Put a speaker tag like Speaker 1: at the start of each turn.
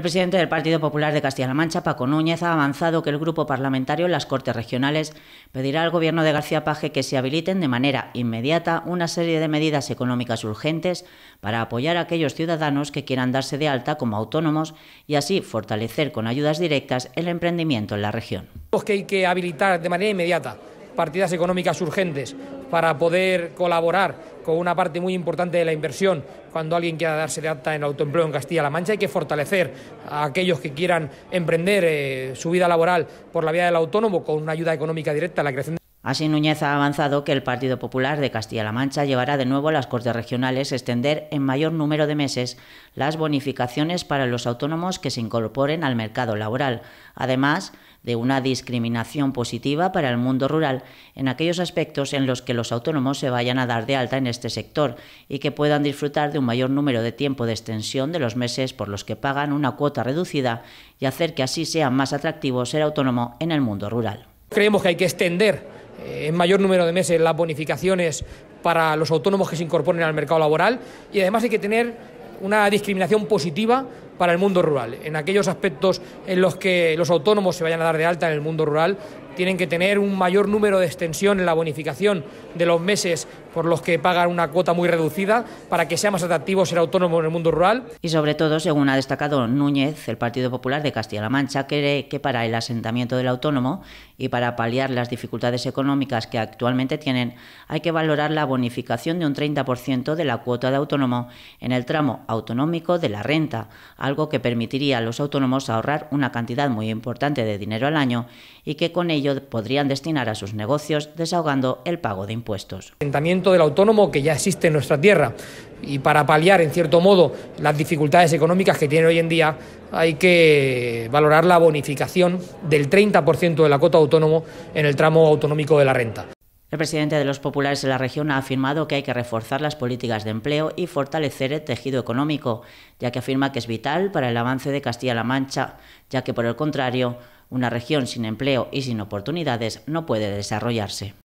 Speaker 1: El presidente del Partido Popular de Castilla-La Mancha, Paco Núñez, ha avanzado que el grupo parlamentario en las Cortes Regionales pedirá al Gobierno de García Page que se habiliten de manera inmediata una serie de medidas económicas urgentes para apoyar a aquellos ciudadanos que quieran darse de alta como autónomos y así fortalecer con ayudas directas el emprendimiento en la región.
Speaker 2: hay que habilitar de manera inmediata partidas económicas urgentes para poder colaborar con una parte muy importante de la inversión cuando alguien quiera darse de alta en autoempleo en Castilla-La Mancha. Hay que fortalecer a aquellos que quieran emprender eh, su vida laboral por la vía del autónomo con una ayuda económica directa a la creación de
Speaker 1: Así Núñez ha avanzado que el Partido Popular de Castilla-La Mancha llevará de nuevo a las Cortes Regionales extender en mayor número de meses las bonificaciones para los autónomos que se incorporen al mercado laboral, además de una discriminación positiva para el mundo rural en aquellos aspectos en los que los autónomos se vayan a dar de alta en este sector y que puedan disfrutar de un mayor número de tiempo de extensión de los meses por los que pagan una cuota reducida y hacer que así sea más atractivo ser autónomo en el mundo rural.
Speaker 2: Creemos que hay que extender eh,
Speaker 1: en mayor número de meses las bonificaciones para los autónomos que se incorporen
Speaker 2: al mercado laboral y además hay que tener una discriminación positiva para el mundo rural. En aquellos aspectos en los que los autónomos se vayan a dar de alta en el mundo rural, tienen que tener un mayor número de extensión en la bonificación de los meses por los que pagan una cuota muy reducida para que sea más atractivo ser autónomo en el mundo rural.
Speaker 1: Y sobre todo, según ha destacado Núñez, el Partido Popular de Castilla-La Mancha cree que para el asentamiento del autónomo y para paliar las dificultades económicas que actualmente tienen, hay que valorar la bonificación de un 30% de la cuota de autónomo en el tramo autonómico de la renta, algo que permitiría a los autónomos ahorrar una cantidad muy importante de dinero al año y que con ello podrían destinar a sus negocios desahogando el pago de impuestos.
Speaker 2: El del autónomo que ya existe en nuestra tierra y para paliar en cierto modo las dificultades económicas que tiene hoy en día hay que valorar la bonificación del 30% de la cuota autónomo en el tramo autonómico de la
Speaker 1: renta. El presidente de los populares de la región ha afirmado que hay que reforzar las políticas de empleo y fortalecer el tejido económico, ya que afirma que es vital para el avance de Castilla-La Mancha, ya que por el contrario, una región sin empleo y sin oportunidades no puede desarrollarse.